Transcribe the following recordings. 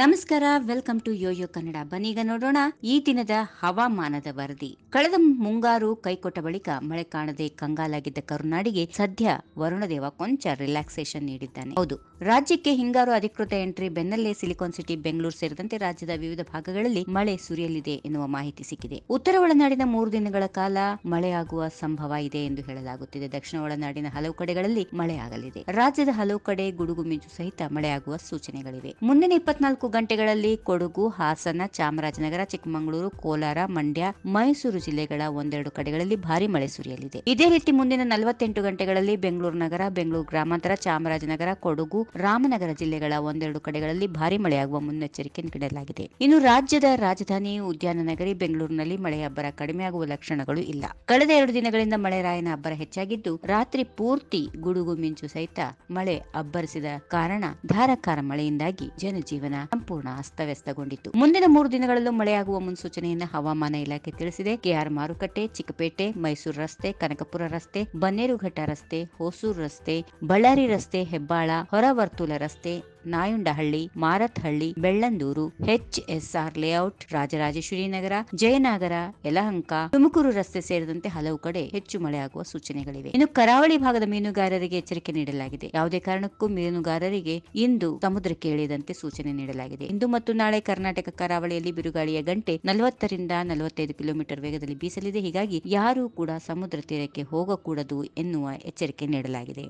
ನಮಸ್ಕಾರ welcome to YoYo Kannada ಬನ್ನೀಗ ನೋಡೋಣ ಈ ದಿನದ ಹವಾಮಾನದ ವರದಿ ಕಳೆದ ಮುಂಗಾರು ಕೈಕೊಟ್ಟ ಬಳಿಕ ಮಳೆ ಕಾಣದೆ ಕಂಗಾಲಾಗಿದ್ದ ಕರುನಾಡಿಗೆ ಸದ್ಯ ವರುಣದೇವ ಕೊಂಚ ರಿಲ್ಯಾಕ್ಸೇಷನ್ ನೀಡಿದ್ದಾನೆ ಹೌದು ರಾಜ್ಯಕ್ಕೆ ಹಿಂಗಾರು ಅಧಿಕೃತ ಎಂಟ್ರಿ ಬೆನ್ನಲ್ಲೇ ಸಿಲಿಕಾನ್ ಸಿಟಿ ಬೆಂಗಳೂರು ಸೇರಿದಂತೆ ರಾಜ್ಯದ ವಿವಿಧ ಭಾಗಗಳಲ್ಲಿ ಮಳೆ ಸುರಿಯಲಿದೆ ಎನ್ನುವ ಮಾಹಿತಿ ಸಿಕ್ಕಿದೆ ಉತ್ತರ ಒಳನಾಡಿನ ಮೂರು ದಿನಗಳ ಕಾಲ ಮಳೆಯಾಗುವ ಸಂಭವ ಇದೆ ಎಂದು ಹೇಳಲಾಗುತ್ತಿದೆ ದಕ್ಷಿಣ ಒಳನಾಡಿನ ಹಲವು ಕಡೆಗಳಲ್ಲಿ ಮಳೆಯಾಗಲಿದೆ ರಾಜ್ಯದ ಹಲವು ಕಡೆ ಗುಡುಗು ಮಿಂಚು ಸಹಿತ ಮಳೆಯಾಗುವ ಸೂಚನೆಗಳಿವೆ ಮುಂದಿನ ಇಪ್ಪತ್ನಾಲ್ಕು ನಾಲ್ಕು ಗಂಟೆಗಳಲ್ಲಿ ಕೊಡಗು ಹಾಸನ ಚಾಮರಾಜನಗರ ಚಿಕ್ಕಮಗಳೂರು ಕೋಲಾರ ಮಂಡ್ಯ ಮೈಸೂರು ಜಿಲ್ಲೆಗಳ ಒಂದೆರಡು ಕಡೆಗಳಲ್ಲಿ ಭಾರಿ ಮಳೆ ಸುರಿಯಲಿದೆ ಇದೇ ರೀತಿ ಮುಂದಿನ ನಲವತ್ತೆಂಟು ಗಂಟೆಗಳಲ್ಲಿ ಬೆಂಗಳೂರು ನಗರ ಬೆಂಗಳೂರು ಗ್ರಾಮಾಂತರ ಚಾಮರಾಜನಗರ ಕೊಡಗು ರಾಮನಗರ ಜಿಲ್ಲೆಗಳ ಒಂದೆರಡು ಕಡೆಗಳಲ್ಲಿ ಭಾರಿ ಮಳೆಯಾಗುವ ಮುನ್ನೆಚ್ಚರಿಕೆ ನೀಡಲಾಗಿದೆ ಇನ್ನು ರಾಜ್ಯದ ರಾಜಧಾನಿ ಉದ್ಯಾನ ನಗರಿ ಬೆಂಗಳೂರಿನಲ್ಲಿ ಮಳೆ ಅಬ್ಬರ ಕಡಿಮೆಯಾಗುವ ಲಕ್ಷಣಗಳು ಇಲ್ಲ ಕಳೆದ ಎರಡು ದಿನಗಳಿಂದ ಮಳೆ ರಾಯನ ಅಬ್ಬರ ಹೆಚ್ಚಾಗಿದ್ದು ರಾತ್ರಿ ಪೂರ್ತಿ ಗುಡುಗು ಮಿಂಚು ಸಹಿತ ಮಳೆ ಅಬ್ಬರಿಸಿದ ಕಾರಣ ಧಾರಾಕಾರ ಮಳೆಯಿಂದಾಗಿ ಜನಜೀವನ ಸಂಪೂರ್ಣ ಅಸ್ತವ್ಯಸ್ತಗೊಂಡಿತು ಮುಂದಿನ ಮೂರು ದಿನಗಳಲ್ಲೂ ಮಳೆಯಾಗುವ ಮುನ್ಸೂಚನೆಯನ್ನು ಹವಾಮಾನ ಇಲಾಖೆ ತಿಳಿಸಿದೆ ಕೆಆರ್ ಮಾರುಕಟ್ಟೆ ಚಿಕ್ಕಪೇಟೆ ಮೈಸೂರು ರಸ್ತೆ ಕನಕಪುರ ರಸ್ತೆ ಬನ್ನೇರುಘಟ್ಟ ರಸ್ತೆ ಹೊಸೂರು ರಸ್ತೆ ಬಳ್ಳಾರಿ ರಸ್ತೆ ಹೆಬ್ಬಾಳ ಹೊರವರ್ತುಲ ರಸ್ತೆ Nayandahalli Marathahalli Bellandur H S R layout Rajarajeshwari Nagar Jayanagar Yelahanka Tumakuru ರಸ್ತೆ ಸೇರಿದಂತೆ ಹಲವು ಕಡೆ ಹೆಚ್ಚು ಮಳೆಯಾಗುವ ಸೂಚನೆಗಳಿವೆ ಇನ್ನು ಕರಾವಳಿ ಭಾಗದ ಮೀನುಗಾರರಿಗೆ ಎಚ್ಚರಿಕೆ ನೀಡಲಾಗಿದೆ ಯಾವುದೇ ಕಾರಣಕ್ಕೂ ಮೀನುಗಾರರಿಗೆ ಇಂದು ಸಮುದ್ರಕ್ಕೆ ಇಳಿಯದಂತೆ ಸೂಚನೆ ನೀಡಲಾಗಿದೆ ಇಂದು ಮತ್ತು ನಾಳೆ ಕರ್ನಾಟಕ ಕರಾವಳಿಯಲ್ಲಿ ಬಿರುಗಾಳಿಯ ಗಂಟೆ ನಲವತ್ತರಿಂದ ನಲವತ್ತೈದು ಕಿಲೋಮೀಟರ್ ವೇಗದಲ್ಲಿ ಬೀಸಲಿದೆ ಹೀಗಾಗಿ ಯಾರೂ ಕೂಡ ಸಮುದ್ರ ತೀರಕ್ಕೆ ಹೋಗಕೂಡದು ಎನ್ನುವ ಎಚ್ಚರಿಕೆ ನೀಡಲಾಗಿದೆ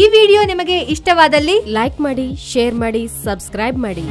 ಈ ವಿಡಿಯೋ ನಿಮಗೆ ಇಷ್ಟವಾದಲ್ಲಿ ಲೈಕ್ ಮಾಡಿ ಶೇರ್ ಮಾಡಿ ಸಬ್ಸ್ಕ್ರೈಬ್ ಮಾಡಿ